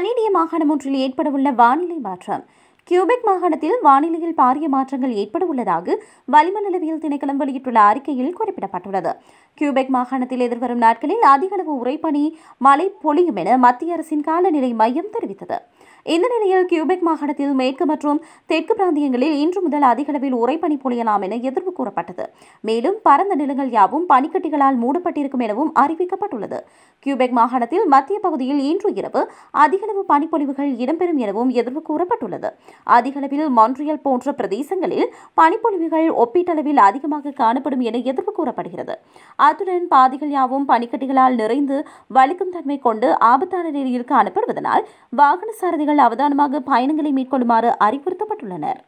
கனேடிய மாகாணம் ஒன்றில் ஏற்படவுள்ள வானிலை மாற்றம் கியூபெக் மாகாணத்தில் வானிலையில் பாரிய மாற்றங்கள் ஏற்பட உள்ளதாக வளிமண்டலவியல் திணைக்களம் வெளியிட்டுள்ள அறிக்கையில் குறிப்பிடப்பட்டுள்ளது கியூபெக் மாகாணத்தில் எதிர்வரும் நாட்களில் அதிக அளவு மழை பொழியும் என மத்திய அரசின் காலநிலை மையம் தெரிவித்தது இந்த நிலையில் கியூபெக் மாகாணத்தில் மேற்கு மற்றும் தெற்கு பிராந்தியங்களில் இன்று முதல் அதிக அளவில் உரைப்பனி பொழியலாம் என எதிர்ப்பு கூறப்பட்டது மேலும் பரந்த நிலங்கள் யாவும் பனிக்கட்டிகளால் மூடப்பட்டிருக்கும் எனவும் அறிவிக்கப்பட்டுள்ளது கியூபெக் மாகாணத்தில் மத்திய பகுதியில் இன்று இரவு அதிகளவு பனிப்பொழிவுகள் இடம்பெறும் எனவும் எதிர்ப்பு கூறப்பட்டுள்ளது அதிகளவில் மான்ட்ரியல் போன்ற பிரதேசங்களில் பனிப்பொழிவுகள் ஒப்பீட்டளவில் அதிகமாக காணப்படும் என எதிர்ப்பு கூறப்படுகிறது அத்துடன் பாதைகள் யாவும் பனிக்கட்டிகளால் நிறைந்து வலிக்கும் தன்மை கொண்டு ஆபத்தான நிலையில் காணப்படுவதனால் வாகன சாரதிகள் அவதானமாக பயணங்களை மேற்கொள்ளுமாறு அறிவுறுத்தப்பட்டுள்ளனர்